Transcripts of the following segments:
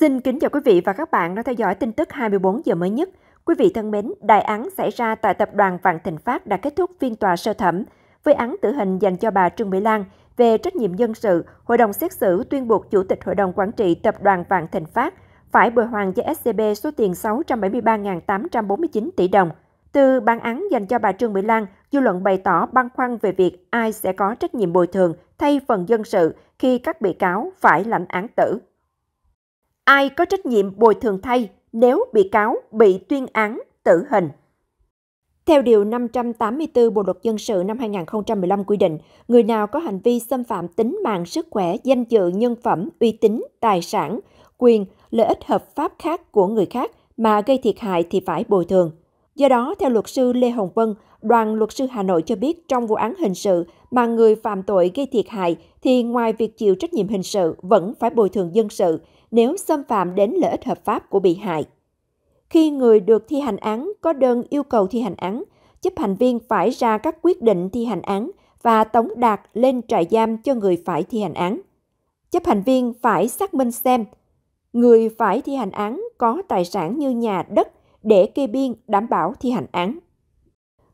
Xin kính chào quý vị và các bạn đang theo dõi tin tức 24 giờ mới nhất. Quý vị thân mến, đại án xảy ra tại tập đoàn Vạn Thịnh Phát đã kết thúc phiên tòa sơ thẩm với án tử hình dành cho bà Trương Mỹ Lan về trách nhiệm dân sự. Hội đồng xét xử tuyên buộc chủ tịch hội đồng quản trị tập đoàn Vạn Thịnh Phát phải bồi hoàn cho SCB số tiền 673.849 tỷ đồng. Từ bản án dành cho bà Trương Mỹ Lan, dư luận bày tỏ băn khoăn về việc ai sẽ có trách nhiệm bồi thường thay phần dân sự khi các bị cáo phải lãnh án tử. Ai có trách nhiệm bồi thường thay nếu bị cáo bị tuyên án tử hình? Theo Điều 584 Bộ Luật Dân sự năm 2015 quy định, người nào có hành vi xâm phạm tính mạng, sức khỏe, danh dự, nhân phẩm, uy tín, tài sản, quyền, lợi ích hợp pháp khác của người khác mà gây thiệt hại thì phải bồi thường. Do đó, theo luật sư Lê Hồng Vân, đoàn luật sư Hà Nội cho biết trong vụ án hình sự mà người phạm tội gây thiệt hại thì ngoài việc chịu trách nhiệm hình sự vẫn phải bồi thường dân sự nếu xâm phạm đến lợi ích hợp pháp của bị hại. Khi người được thi hành án có đơn yêu cầu thi hành án, chấp hành viên phải ra các quyết định thi hành án và tống đạt lên trại giam cho người phải thi hành án. Chấp hành viên phải xác minh xem người phải thi hành án có tài sản như nhà đất để kê biên đảm bảo thi hành án.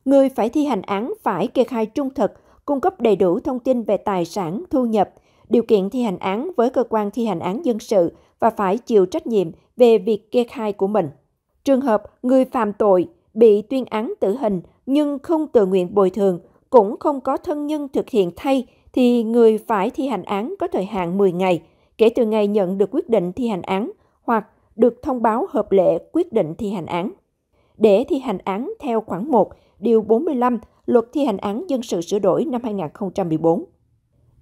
Người phải thi hành án phải kê khai trung thực, cung cấp đầy đủ thông tin về tài sản, thu nhập, điều kiện thi hành án với cơ quan thi hành án dân sự và phải chịu trách nhiệm về việc kê khai của mình. Trường hợp người phạm tội bị tuyên án tử hình nhưng không tự nguyện bồi thường, cũng không có thân nhân thực hiện thay thì người phải thi hành án có thời hạn 10 ngày kể từ ngày nhận được quyết định thi hành án hoặc được thông báo hợp lệ quyết định thi hành án. Để thi hành án theo khoản 1, điều 45 Luật thi hành án dân sự sửa đổi năm 2014.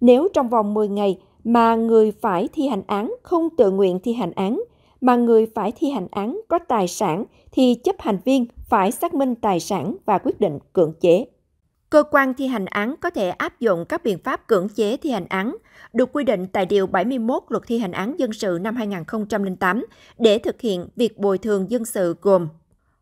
Nếu trong vòng 10 ngày mà người phải thi hành án không tự nguyện thi hành án, mà người phải thi hành án có tài sản thì chấp hành viên phải xác minh tài sản và quyết định cưỡng chế cơ quan thi hành án có thể áp dụng các biện pháp cưỡng chế thi hành án được quy định tại Điều 71 Luật thi hành án dân sự năm 2008 để thực hiện việc bồi thường dân sự gồm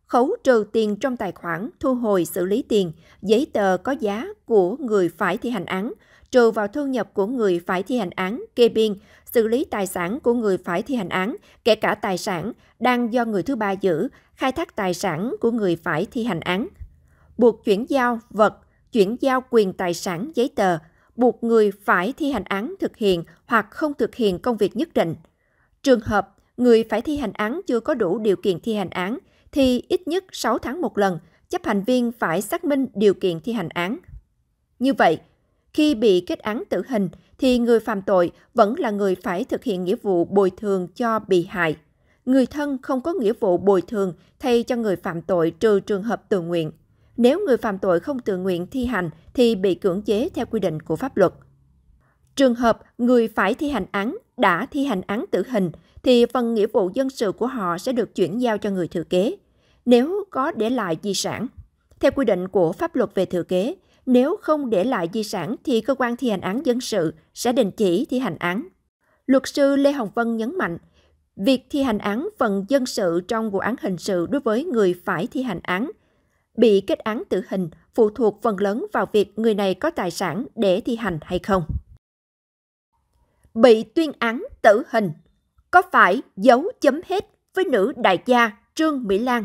khấu trừ tiền trong tài khoản, thu hồi xử lý tiền, giấy tờ có giá của người phải thi hành án, trừ vào thu nhập của người phải thi hành án, kê biên, xử lý tài sản của người phải thi hành án, kể cả tài sản đang do người thứ ba giữ, khai thác tài sản của người phải thi hành án, buộc chuyển giao vật chuyển giao quyền tài sản giấy tờ, buộc người phải thi hành án thực hiện hoặc không thực hiện công việc nhất định. Trường hợp người phải thi hành án chưa có đủ điều kiện thi hành án thì ít nhất 6 tháng một lần, chấp hành viên phải xác minh điều kiện thi hành án. Như vậy, khi bị kết án tử hình thì người phạm tội vẫn là người phải thực hiện nghĩa vụ bồi thường cho bị hại. Người thân không có nghĩa vụ bồi thường thay cho người phạm tội trừ trường hợp tự nguyện. Nếu người phạm tội không tự nguyện thi hành thì bị cưỡng chế theo quy định của pháp luật. Trường hợp người phải thi hành án đã thi hành án tử hình thì phần nghĩa vụ dân sự của họ sẽ được chuyển giao cho người thừa kế nếu có để lại di sản. Theo quy định của pháp luật về thừa kế, nếu không để lại di sản thì cơ quan thi hành án dân sự sẽ đình chỉ thi hành án. Luật sư Lê Hồng Vân nhấn mạnh, việc thi hành án phần dân sự trong vụ án hình sự đối với người phải thi hành án bị kết án tử hình phụ thuộc phần lớn vào việc người này có tài sản để thi hành hay không. Bị tuyên án tử hình có phải dấu chấm hết với nữ đại gia Trương Mỹ Lan?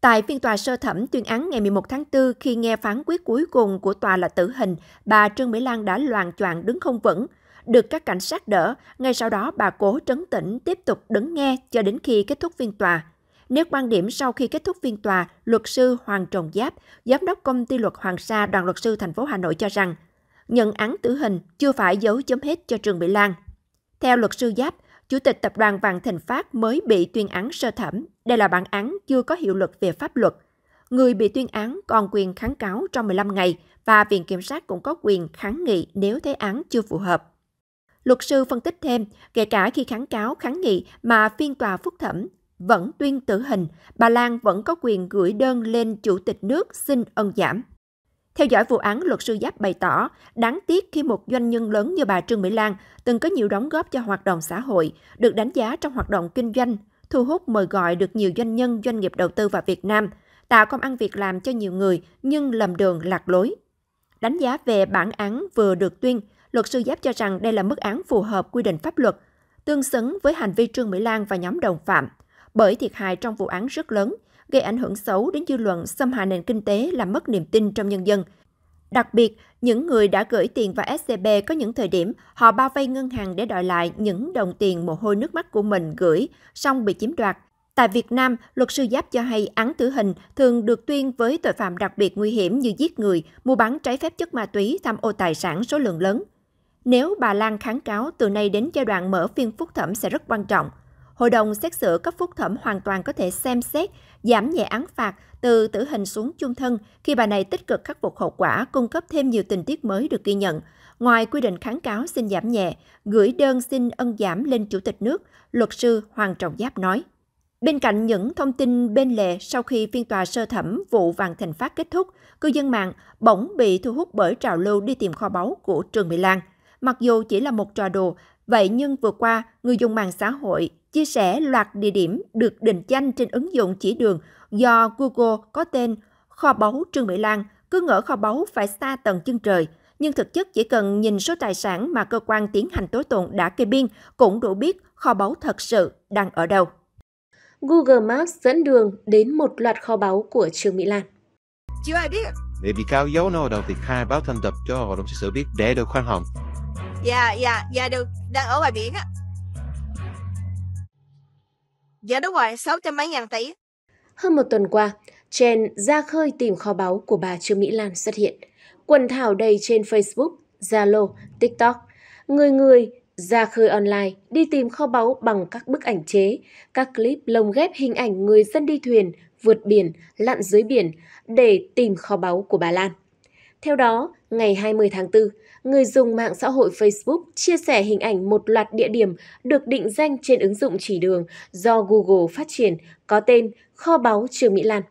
Tại phiên tòa sơ thẩm tuyên án ngày 11 tháng 4 khi nghe phán quyết cuối cùng của tòa là tử hình, bà Trương Mỹ Lan đã loàn choạng đứng không vững, được các cảnh sát đỡ, ngay sau đó bà cố trấn tĩnh tiếp tục đứng nghe cho đến khi kết thúc phiên tòa. Nếu quan điểm sau khi kết thúc phiên tòa, luật sư Hoàng Trọng Giáp, giám đốc công ty luật Hoàng Sa đoàn luật sư thành phố Hà Nội cho rằng, nhận án tử hình chưa phải dấu chấm hết cho Trương Mỹ Lan. Theo luật sư Giáp, Chủ tịch Tập đoàn Vạn Thịnh Phát mới bị tuyên án sơ thẩm. Đây là bản án chưa có hiệu lực về pháp luật. Người bị tuyên án còn quyền kháng cáo trong 15 ngày và Viện Kiểm sát cũng có quyền kháng nghị nếu thấy án chưa phù hợp. Luật sư phân tích thêm, kể cả khi kháng cáo kháng nghị mà phiên tòa phúc thẩm vẫn tuyên tử hình, bà Lan vẫn có quyền gửi đơn lên Chủ tịch nước xin ân giảm. Theo dõi vụ án, luật sư Giáp bày tỏ, đáng tiếc khi một doanh nhân lớn như bà Trương Mỹ Lan từng có nhiều đóng góp cho hoạt động xã hội, được đánh giá trong hoạt động kinh doanh, thu hút mời gọi được nhiều doanh nhân doanh nghiệp đầu tư vào Việt Nam, tạo công ăn việc làm cho nhiều người nhưng lầm đường lạc lối. Đánh giá về bản án vừa được tuyên, luật sư Giáp cho rằng đây là mức án phù hợp quy định pháp luật, tương xứng với hành vi Trương Mỹ Lan và nhóm đồng phạm – bởi thiệt hại trong vụ án rất lớn, gây ảnh hưởng xấu đến dư luận, xâm hại nền kinh tế làm mất niềm tin trong nhân dân. Đặc biệt, những người đã gửi tiền vào SCB có những thời điểm họ bao vây ngân hàng để đòi lại những đồng tiền mồ hôi nước mắt của mình gửi, xong bị chiếm đoạt. Tại Việt Nam, luật sư Giáp cho hay án tử hình thường được tuyên với tội phạm đặc biệt nguy hiểm như giết người, mua bán trái phép chất ma túy, tham ô tài sản số lượng lớn. Nếu bà Lan kháng cáo, từ nay đến giai đoạn mở phiên phúc thẩm sẽ rất quan trọng – Hội đồng xét xử cấp phúc thẩm hoàn toàn có thể xem xét giảm nhẹ án phạt từ tử hình xuống chung thân khi bà này tích cực khắc phục hậu quả, cung cấp thêm nhiều tình tiết mới được ghi nhận. Ngoài quy định kháng cáo xin giảm nhẹ, gửi đơn xin ân giảm lên Chủ tịch nước, luật sư Hoàng Trọng Giáp nói. Bên cạnh những thông tin bên lề sau khi phiên tòa sơ thẩm vụ Vàng Thành Phát kết thúc, cư dân mạng bỗng bị thu hút bởi trào lưu đi tìm kho báu của Trường Mỹ Lan. Mặc dù chỉ là một trò đùa, vậy nhưng vừa qua, người dùng mạng xã hội chia sẻ loạt địa điểm được định danh trên ứng dụng chỉ đường do Google có tên Kho báu Trương Mỹ Lan, cứ ngỡ kho báu phải xa tận chân trời. Nhưng thực chất chỉ cần nhìn số tài sản mà cơ quan tiến hành tố tụng đã kê biên cũng đủ biết kho báu thật sự đang ở đâu. Google Maps dẫn đường đến một loạt kho báu của Trương Mỹ Lan. chưa ai biết để bị cáo giấu nó vào đầu thì khai báo thanh tập cho hội đồng xét xử biết để được khoan hồng. Dạ, dạ, dạ được, đang ở ngoài biển á giá đối ngoại 600 mấy ngàn tỷ. Hơn một tuần qua, Chen ra khơi tìm kho báu của bà Trương Mỹ Lan xuất hiện. Quần thảo đầy trên Facebook, Zalo, TikTok. Người người ra khơi online đi tìm kho báu bằng các bức ảnh chế, các clip lồng ghép hình ảnh người dân đi thuyền, vượt biển, lặn dưới biển để tìm kho báu của bà Lan. Theo đó, Ngày 20 tháng 4, người dùng mạng xã hội Facebook chia sẻ hình ảnh một loạt địa điểm được định danh trên ứng dụng chỉ đường do Google phát triển có tên Kho báu Trương Mỹ Lan.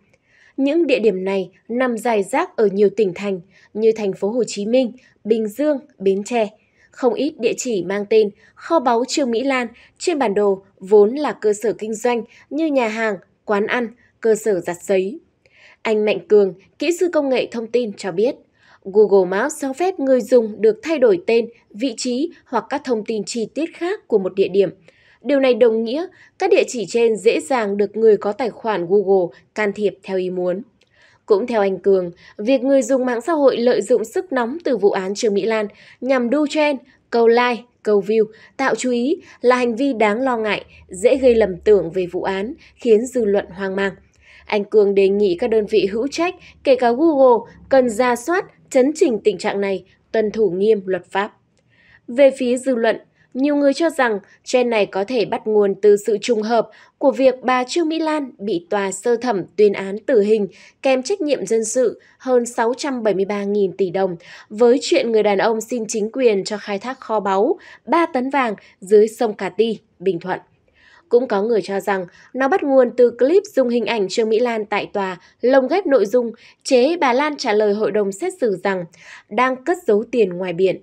Những địa điểm này nằm dài rác ở nhiều tỉnh thành như thành phố Hồ Chí Minh, Bình Dương, Bến Tre. Không ít địa chỉ mang tên Kho báu Trương Mỹ Lan trên bản đồ vốn là cơ sở kinh doanh như nhà hàng, quán ăn, cơ sở giặt giấy. Anh Mạnh Cường, kỹ sư công nghệ thông tin cho biết – Google Maps cho phép người dùng được thay đổi tên, vị trí hoặc các thông tin chi tiết khác của một địa điểm. Điều này đồng nghĩa các địa chỉ trên dễ dàng được người có tài khoản Google can thiệp theo ý muốn. Cũng theo anh Cường, việc người dùng mạng xã hội lợi dụng sức nóng từ vụ án Trương Mỹ Lan nhằm đu trend, câu like, câu view, tạo chú ý là hành vi đáng lo ngại, dễ gây lầm tưởng về vụ án, khiến dư luận hoang mang. Anh Cường đề nghị các đơn vị hữu trách, kể cả Google, cần ra soát, chấn chỉnh tình trạng này, tuân thủ nghiêm luật pháp. Về phía dư luận, nhiều người cho rằng trend này có thể bắt nguồn từ sự trùng hợp của việc bà Trương Mỹ Lan bị tòa sơ thẩm tuyên án tử hình kèm trách nhiệm dân sự hơn 673.000 tỷ đồng với chuyện người đàn ông xin chính quyền cho khai thác kho báu 3 tấn vàng dưới sông Cà Ti, Bình Thuận. Cũng có người cho rằng nó bắt nguồn từ clip dùng hình ảnh Trương Mỹ Lan tại tòa, lồng ghép nội dung chế bà Lan trả lời hội đồng xét xử rằng đang cất giấu tiền ngoài biển.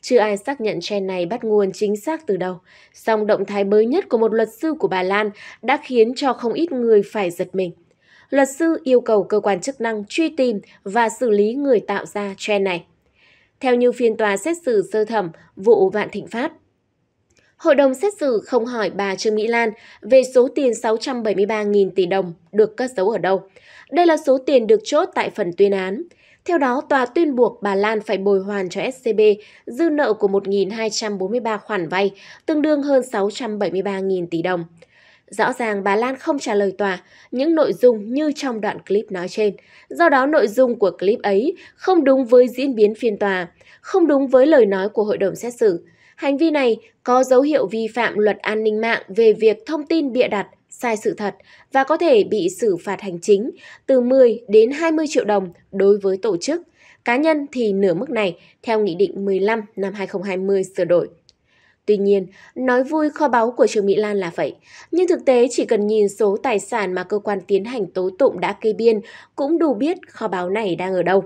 Chưa ai xác nhận trend này bắt nguồn chính xác từ đâu. Song động thái mới nhất của một luật sư của bà Lan đã khiến cho không ít người phải giật mình. Luật sư yêu cầu cơ quan chức năng truy tìm và xử lý người tạo ra trend này. Theo như phiên tòa xét xử sơ thẩm vụ Vạn Thịnh Phát, Hội đồng xét xử không hỏi bà Trương Mỹ Lan về số tiền 673.000 tỷ đồng được cất giấu ở đâu. Đây là số tiền được chốt tại phần tuyên án. Theo đó, tòa tuyên buộc bà Lan phải bồi hoàn cho SCB dư nợ của 1.243 khoản vay, tương đương hơn 673.000 tỷ đồng. Rõ ràng bà Lan không trả lời tòa những nội dung như trong đoạn clip nói trên. Do đó nội dung của clip ấy không đúng với diễn biến phiên tòa, không đúng với lời nói của hội đồng xét xử. Hành vi này có dấu hiệu vi phạm luật an ninh mạng về việc thông tin bịa đặt, sai sự thật và có thể bị xử phạt hành chính từ 10 đến 20 triệu đồng đối với tổ chức, cá nhân thì nửa mức này theo Nghị định 15 năm 2020 sửa đổi. Tuy nhiên, nói vui kho báu của trương Mỹ Lan là vậy, nhưng thực tế chỉ cần nhìn số tài sản mà cơ quan tiến hành tố tụng đã kê biên cũng đủ biết kho báu này đang ở đâu.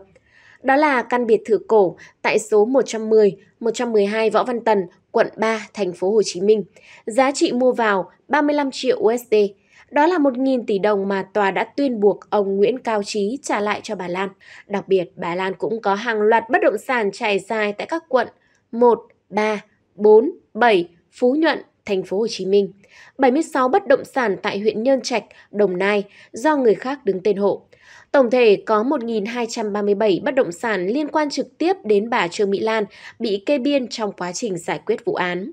Đó là căn biệt thự cổ tại số 110, 112 Võ Văn Tần, quận 3, thành phố Hồ Chí Minh. Giá trị mua vào 35 triệu USD. Đó là 1.000 tỷ đồng mà tòa đã tuyên buộc ông Nguyễn Cao Trí trả lại cho bà Lan. Đặc biệt, bà Lan cũng có hàng loạt bất động sản trải dài tại các quận 1, 3, 4, 7, Phú Nhuận, thành phố Hồ Chí Minh, 76 bất động sản tại huyện Nhơn Trạch, Đồng Nai do người khác đứng tên hộ. Tổng thể có 1.237 bất động sản liên quan trực tiếp đến bà Trương Mỹ Lan bị kê biên trong quá trình giải quyết vụ án.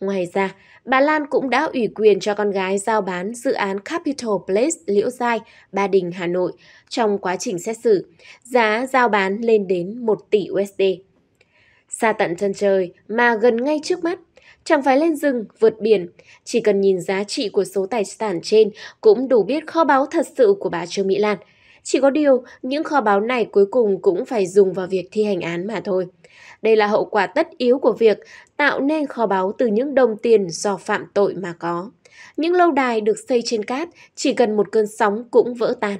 Ngoài ra, bà Lan cũng đã ủy quyền cho con gái giao bán dự án Capital Place Liễu Giai, Ba Đình, Hà Nội trong quá trình xét xử. Giá giao bán lên đến 1 tỷ USD. Xa tận chân trời mà gần ngay trước mắt, chẳng phải lên rừng, vượt biển. Chỉ cần nhìn giá trị của số tài sản trên cũng đủ biết kho báu thật sự của bà Trương Mỹ Lan – chỉ có điều, những kho báu này cuối cùng cũng phải dùng vào việc thi hành án mà thôi. Đây là hậu quả tất yếu của việc tạo nên kho báu từ những đồng tiền do phạm tội mà có. Những lâu đài được xây trên cát chỉ cần một cơn sóng cũng vỡ tan.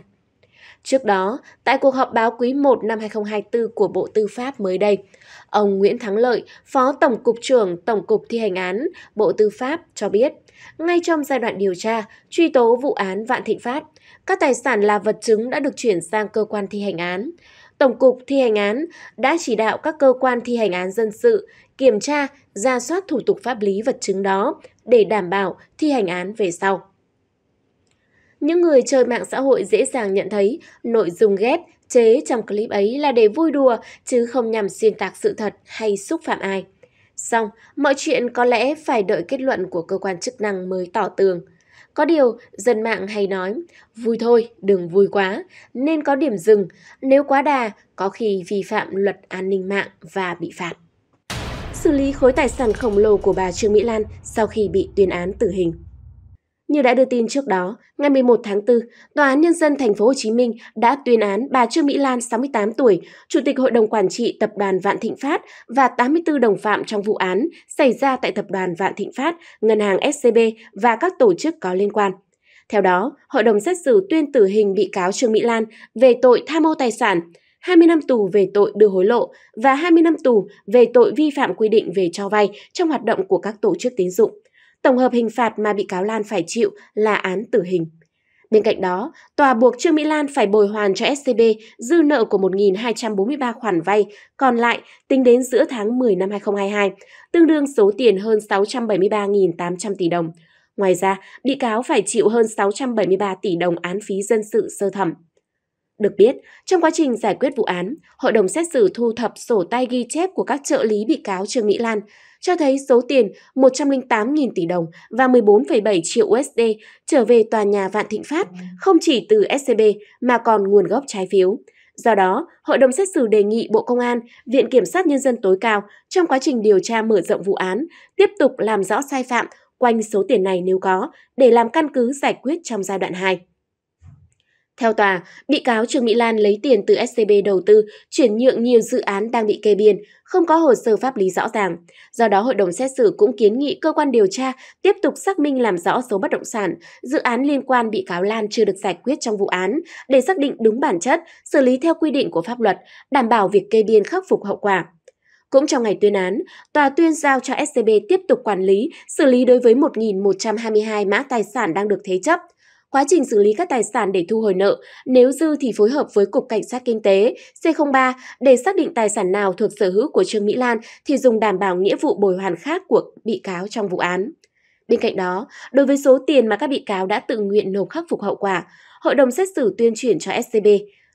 Trước đó, tại cuộc họp báo quý 1 năm 2024 của Bộ Tư pháp mới đây, Ông Nguyễn Thắng Lợi, Phó Tổng cục trưởng Tổng cục thi hành án, Bộ Tư pháp cho biết, ngay trong giai đoạn điều tra, truy tố vụ án Vạn Thịnh Phát, các tài sản là vật chứng đã được chuyển sang cơ quan thi hành án. Tổng cục thi hành án đã chỉ đạo các cơ quan thi hành án dân sự kiểm tra, ra soát thủ tục pháp lý vật chứng đó để đảm bảo thi hành án về sau. Những người chơi mạng xã hội dễ dàng nhận thấy nội dung ghét, chế trong clip ấy là để vui đùa chứ không nhằm xuyên tạc sự thật hay xúc phạm ai. Xong, mọi chuyện có lẽ phải đợi kết luận của cơ quan chức năng mới tỏ tường. Có điều, dân mạng hay nói, vui thôi, đừng vui quá, nên có điểm dừng, nếu quá đà, có khi vi phạm luật an ninh mạng và bị phạt. Xử lý khối tài sản khổng lồ của bà Trương Mỹ Lan sau khi bị tuyên án tử hình. Như đã đưa tin trước đó, ngày 11 tháng 4, Tòa án Nhân dân Thành phố Hồ Chí Minh đã tuyên án bà Trương Mỹ Lan 68 tuổi, Chủ tịch Hội đồng Quản trị Tập đoàn Vạn Thịnh Phát và 84 đồng phạm trong vụ án xảy ra tại Tập đoàn Vạn Thịnh Phát, Ngân hàng SCB và các tổ chức có liên quan. Theo đó, hội đồng xét xử tuyên tử hình bị cáo Trương Mỹ Lan về tội tham mô tài sản, 20 năm tù về tội đưa hối lộ và 20 năm tù về tội vi phạm quy định về cho vay trong hoạt động của các tổ chức tín dụng tổng hợp hình phạt mà bị cáo Lan phải chịu là án tử hình. Bên cạnh đó, tòa buộc Trương Mỹ Lan phải bồi hoàn cho SCB dư nợ của 1.243 khoản vay còn lại tính đến giữa tháng 10 năm 2022, tương đương số tiền hơn 673.800 tỷ đồng. Ngoài ra, bị cáo phải chịu hơn 673 tỷ đồng án phí dân sự sơ thẩm. Được biết, trong quá trình giải quyết vụ án, hội đồng xét xử thu thập sổ tay ghi chép của các trợ lý bị cáo Trương Mỹ Lan, cho thấy số tiền 108.000 tỷ đồng và 14,7 triệu USD trở về tòa nhà Vạn Thịnh Phát không chỉ từ SCB mà còn nguồn gốc trái phiếu. Do đó, hội đồng xét xử đề nghị Bộ Công an, Viện Kiểm sát Nhân dân tối cao trong quá trình điều tra mở rộng vụ án tiếp tục làm rõ sai phạm quanh số tiền này nếu có để làm căn cứ giải quyết trong giai đoạn 2. Theo tòa, bị cáo Trương Mỹ Lan lấy tiền từ SCB đầu tư chuyển nhượng nhiều dự án đang bị kê biên, không có hồ sơ pháp lý rõ ràng. Do đó, hội đồng xét xử cũng kiến nghị cơ quan điều tra tiếp tục xác minh làm rõ số bất động sản, dự án liên quan bị cáo Lan chưa được giải quyết trong vụ án để xác định đúng bản chất, xử lý theo quy định của pháp luật, đảm bảo việc kê biên khắc phục hậu quả. Cũng trong ngày tuyên án, tòa tuyên giao cho SCB tiếp tục quản lý, xử lý đối với 1.122 mã tài sản đang được thế chấp – Quá trình xử lý các tài sản để thu hồi nợ, nếu dư thì phối hợp với Cục Cảnh sát Kinh tế C03 để xác định tài sản nào thuộc sở hữu của Trương Mỹ Lan thì dùng đảm bảo nghĩa vụ bồi hoàn khác của bị cáo trong vụ án. Bên cạnh đó, đối với số tiền mà các bị cáo đã tự nguyện nộp khắc phục hậu quả, hội đồng xét xử tuyên chuyển cho SCB.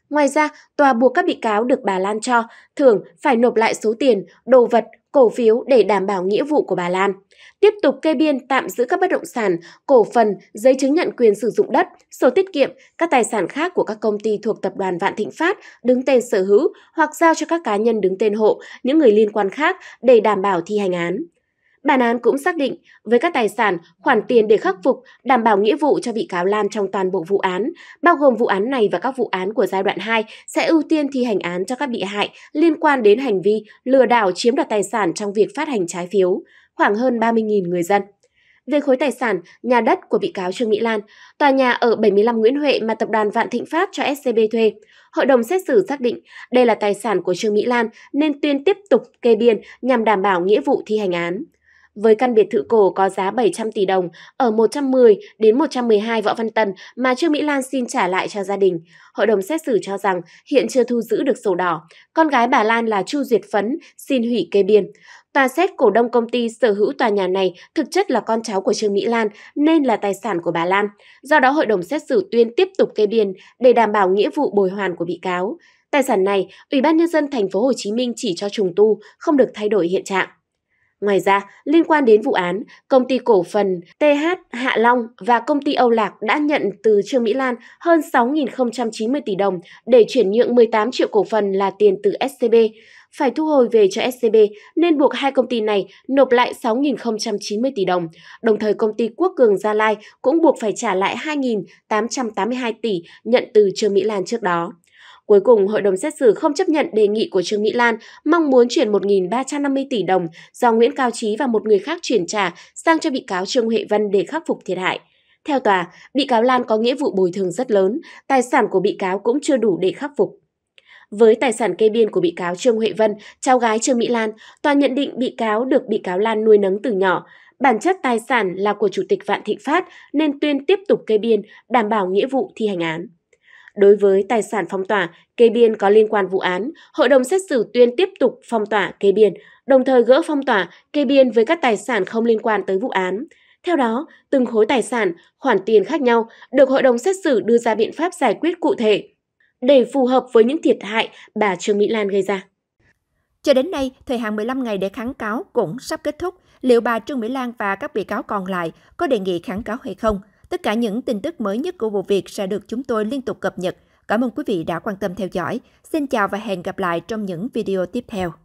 Ngoài ra, tòa buộc các bị cáo được bà Lan cho thưởng phải nộp lại số tiền, đồ vật, cổ phiếu để đảm bảo nghĩa vụ của bà Lan. Tiếp tục kê biên tạm giữ các bất động sản, cổ phần, giấy chứng nhận quyền sử dụng đất, sổ tiết kiệm, các tài sản khác của các công ty thuộc tập đoàn Vạn Thịnh Phát đứng tên sở hữu hoặc giao cho các cá nhân đứng tên hộ, những người liên quan khác để đảm bảo thi hành án. Bản án cũng xác định, với các tài sản, khoản tiền để khắc phục, đảm bảo nghĩa vụ cho bị cáo Lan trong toàn bộ vụ án, bao gồm vụ án này và các vụ án của giai đoạn 2, sẽ ưu tiên thi hành án cho các bị hại liên quan đến hành vi lừa đảo chiếm đoạt tài sản trong việc phát hành trái phiếu khoảng hơn 30.000 người dân. Về khối tài sản, nhà đất của bị cáo Trương Mỹ Lan, tòa nhà ở 75 Nguyễn Huệ mà tập đoàn Vạn Thịnh Pháp cho SCB thuê, hội đồng xét xử xác định đây là tài sản của Trương Mỹ Lan nên tuyên tiếp tục kê biên nhằm đảm bảo nghĩa vụ thi hành án. Với căn biệt thự cổ có giá 700 tỷ đồng ở 110 đến 112 Võ Văn Tần mà Trương Mỹ Lan xin trả lại cho gia đình, hội đồng xét xử cho rằng hiện chưa thu giữ được sổ đỏ. Con gái bà Lan là Chu Duyệt Phấn xin hủy kê biên. Tòa xét cổ đông công ty sở hữu tòa nhà này thực chất là con cháu của Trương Mỹ Lan nên là tài sản của bà Lan. Do đó hội đồng xét xử tuyên tiếp tục kê biên để đảm bảo nghĩa vụ bồi hoàn của bị cáo. Tài sản này, Ủy ban nhân dân thành phố Hồ Chí Minh chỉ cho trùng tu, không được thay đổi hiện trạng. Ngoài ra, liên quan đến vụ án, công ty cổ phần TH Hạ Long và công ty Âu Lạc đã nhận từ Trương Mỹ Lan hơn 6.090 tỷ đồng để chuyển nhượng 18 triệu cổ phần là tiền từ SCB phải thu hồi về cho SCB nên buộc hai công ty này nộp lại 6.090 tỷ đồng. Đồng thời công ty Quốc Cường Gia Lai cũng buộc phải trả lại 2.882 tỷ nhận từ Trương Mỹ Lan trước đó. Cuối cùng, hội đồng xét xử không chấp nhận đề nghị của Trương Mỹ Lan mong muốn chuyển 1.350 tỷ đồng do Nguyễn Cao Trí và một người khác chuyển trả sang cho bị cáo Trương Huệ Vân để khắc phục thiệt hại. Theo tòa, bị cáo Lan có nghĩa vụ bồi thường rất lớn, tài sản của bị cáo cũng chưa đủ để khắc phục. Với tài sản kê biên của bị cáo Trương Huệ Vân, cháu gái Trương Mỹ Lan, tòa nhận định bị cáo được bị cáo Lan nuôi nấng từ nhỏ. Bản chất tài sản là của Chủ tịch Vạn Thịnh Phát nên tuyên tiếp tục kê biên, đảm bảo nghĩa vụ thi hành án. Đối với tài sản phong tỏa, kê biên có liên quan vụ án, hội đồng xét xử tuyên tiếp tục phong tỏa kê biên, đồng thời gỡ phong tỏa kê biên với các tài sản không liên quan tới vụ án. Theo đó, từng khối tài sản, khoản tiền khác nhau được hội đồng xét xử đưa ra biện pháp giải quyết cụ thể để phù hợp với những thiệt hại bà Trương Mỹ Lan gây ra. Cho đến nay, thời hạn 15 ngày để kháng cáo cũng sắp kết thúc. Liệu bà Trương Mỹ Lan và các bị cáo còn lại có đề nghị kháng cáo hay không? Tất cả những tin tức mới nhất của vụ việc sẽ được chúng tôi liên tục cập nhật. Cảm ơn quý vị đã quan tâm theo dõi. Xin chào và hẹn gặp lại trong những video tiếp theo.